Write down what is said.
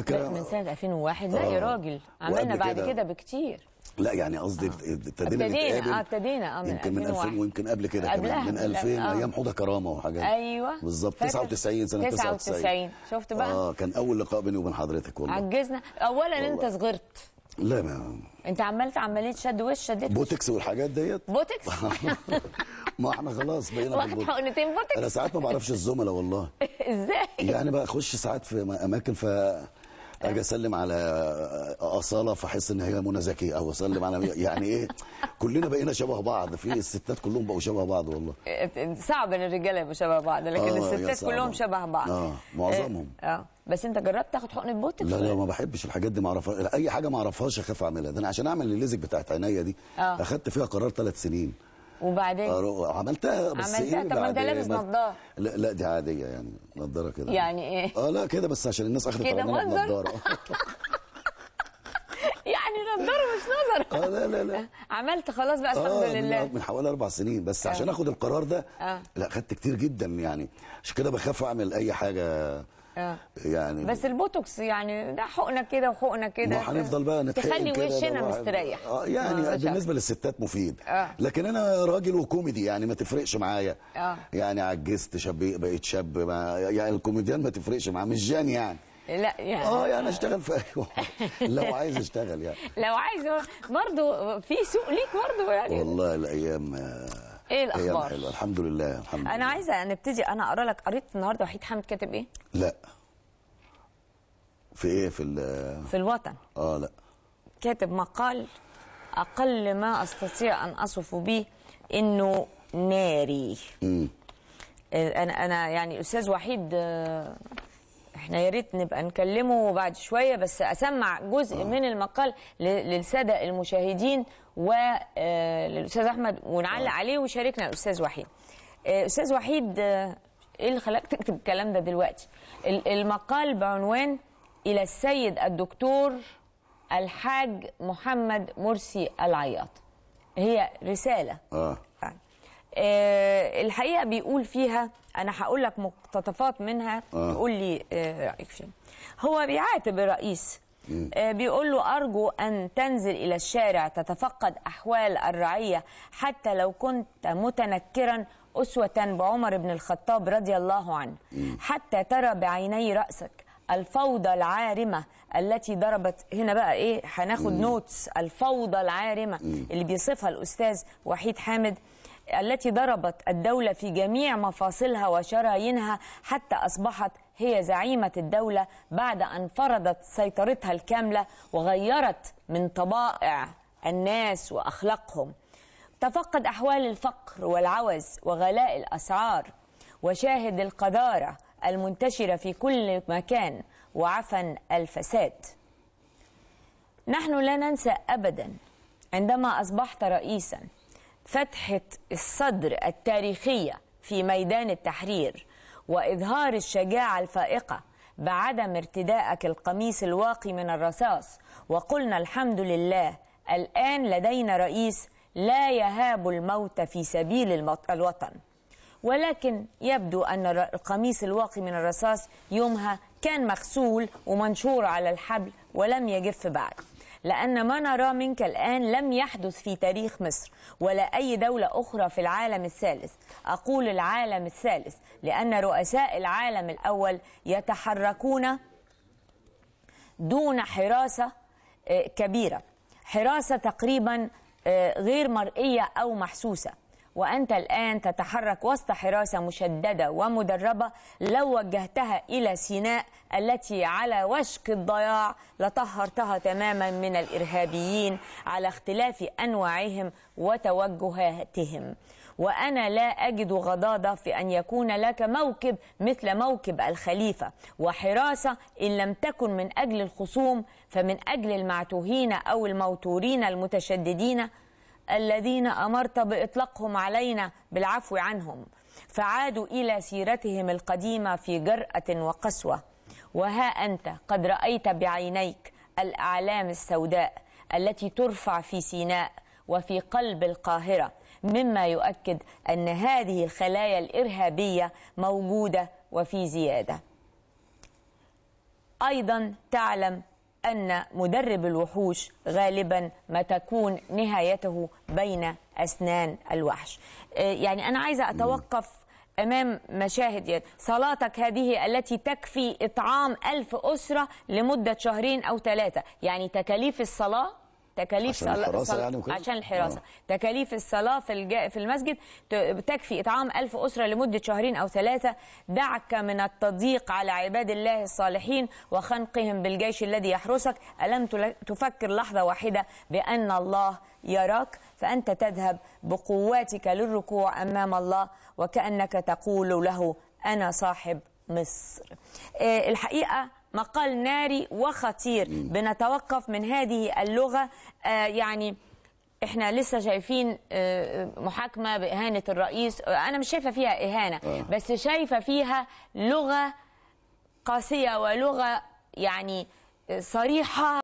استحدث من سنه 2001 لا يا آه. راجل عملنا بعد كده بكتير لا يعني قصدي ابتدينا ابتدينا اه ابتدينا اه من يمكن من 2000 ويمكن قبل كده كمان من 2000 آه. ايام حوضه كرامه وحاجات ايوه بالظبط 99 سنه 99 99 شفت بقى اه كان اول لقاء بيني وبين حضرتك والله عجزنا اولا والله. انت صغرت لا ما انت عملت عمليه شد وش شديت بوتكس والحاجات ديت بوتكس ما احنا خلاص بقينا واحد حقنتين بوتكس انا ساعات ما بعرفش الزملاء والله ازاي يعني بقى اخش ساعات في اماكن ف اجي اسلم على اصاله فاحس ان هي منى زكي او اسلم على يعني ايه كلنا بقينا شبه بعض في الستات كلهم بقوا شبه بعض والله صعب ان الرجاله يبقوا شبه بعض لكن آه الستات كلهم شبه بعض اه معظمهم اه, آه. بس انت جربت تاخد حقن بوتوكس لا لا ما بحبش الحاجات دي ما اعرفها اي حاجه ما اعرفهاش اخاف اعملها ده انا عشان اعمل الليزك بتاعت عينيا دي آه. اخدت فيها قرار ثلاث سنين وبعدين عملتها بس عملتها إيه، طب ما انت لابس نظاره لا لا دي عاديه يعني نظاره كده يعني ايه اه لا كده بس عشان الناس اخدت كده نظاره يعني نظاره مش نظر اه لا لا لا عملت خلاص بقى الحمد آه، لله من حوالي اربع سنين بس آه. عشان اخد القرار ده آه. لا خدت كتير جدا يعني عشان كده بخاف اعمل اي حاجه آه. يعني بس البوتوكس يعني ده حقنه كده وحقنه كده ما هنفضل بقى تخلي وشنا مستريح اه يعني آه بالنسبه للستات مفيد آه. لكن انا راجل وكوميدي يعني ما تفرقش معايا آه. يعني عجزت شاب بقيت شاب ما يعني الكوميديان ما تفرقش معاه مش جان يعني لا يعني اه يعني اشتغل في ايوه لو عايز اشتغل يعني لو عايز برضه في سوق ليك برضه يعني والله الايام آه، ايه الاخبار؟ حلوه الحمد لله الحمد لله انا عايزه نبتدي انا اقرا لك قريت النهارده وحيد حامد كاتب ايه؟ لا في ايه في ال في الوطن اه لا كاتب مقال اقل ما استطيع ان اصف به انه ناري امم انا انا يعني استاذ وحيد احنا يا ريت نبقى نكلمه بعد شويه بس اسمع جزء آه. من المقال للساده المشاهدين وللاستاذ آه، احمد ونعلق آه. عليه وشاركنا الاستاذ وحيد استاذ وحيد ايه اللي خلاك تكتب الكلام ده دلوقتي المقال بعنوان الى السيد الدكتور الحاج محمد مرسي العياط هي رساله اه آه، الحقيقه بيقول فيها انا هقول لك مقتطفات منها آه. قول لي رايك آه، فيها هو بيعاتب الرئيس بيقول له أرجو أن تنزل إلى الشارع تتفقد أحوال الرعية حتى لو كنت متنكرا أسوة بعمر بن الخطاب رضي الله عنه حتى ترى بعيني رأسك الفوضى العارمة التي ضربت هنا بقى إيه هناخد نوتس الفوضى العارمة اللي بيصفها الأستاذ وحيد حامد التي ضربت الدولة في جميع مفاصلها وشرايينها حتى أصبحت هي زعيمة الدولة بعد أن فرضت سيطرتها الكاملة وغيرت من طبائع الناس وأخلاقهم تفقد أحوال الفقر والعوز وغلاء الأسعار وشاهد القذارة المنتشرة في كل مكان وعفن الفساد نحن لا ننسى أبدا عندما أصبحت رئيسا فتحة الصدر التاريخية في ميدان التحرير وإظهار الشجاعة الفائقة بعدم ارتدائك القميص الواقي من الرصاص وقلنا الحمد لله الآن لدينا رئيس لا يهاب الموت في سبيل الوطن ولكن يبدو أن القميص الواقي من الرصاص يومها كان مغسول ومنشور على الحبل ولم يجف بعد لأن ما نراه منك الآن لم يحدث في تاريخ مصر ولا أي دولة أخرى في العالم الثالث أقول العالم الثالث لأن رؤساء العالم الأول يتحركون دون حراسة آه، كبيرة حراسة تقريبا آه، غير مرئية أو محسوسة وأنت الآن تتحرك وسط حراسة مشددة ومدربة لو وجهتها إلى سيناء التي على وشك الضياع لطهرتها تماما من الإرهابيين على اختلاف أنواعهم وتوجهاتهم وأنا لا أجد غضاضة في أن يكون لك موكب مثل موكب الخليفة وحراسة إن لم تكن من أجل الخصوم فمن أجل المعتوهين أو الموتورين المتشددين الذين أمرت بإطلاقهم علينا بالعفو عنهم فعادوا إلى سيرتهم القديمة في جرأة وقسوة وها أنت قد رأيت بعينيك الأعلام السوداء التي ترفع في سيناء وفي قلب القاهرة مما يؤكد أن هذه الخلايا الإرهابية موجودة وفي زيادة أيضا تعلم أن مدرب الوحوش غالبا ما تكون نهايته بين أسنان الوحش آه، يعني أنا عايزة أتوقف أمام مشاهد صلاتك هذه التي تكفي إطعام ألف أسرة لمدة شهرين أو ثلاثة يعني تكاليف الصلاة تكاليف عشان الحراسه يعني وكده عشان الحراسه آه. تكاليف الصلاه في الج... في المسجد تكفي اطعام ألف اسره لمده شهرين او ثلاثه دعك من التضييق على عباد الله الصالحين وخنقهم بالجيش الذي يحرسك الم تفكر لحظه واحده بان الله يراك فأنت تذهب بقواتك للركوع أمام الله وكأنك تقول له أنا صاحب مصر آه، الحقيقة مقال ناري وخطير بنتوقف من هذه اللغة آه، يعني احنا لسه شايفين آه، محاكمه باهانه الرئيس انا مش شايفه فيها اهانه آه. بس شايفه فيها لغه قاسيه ولغه يعني صريحه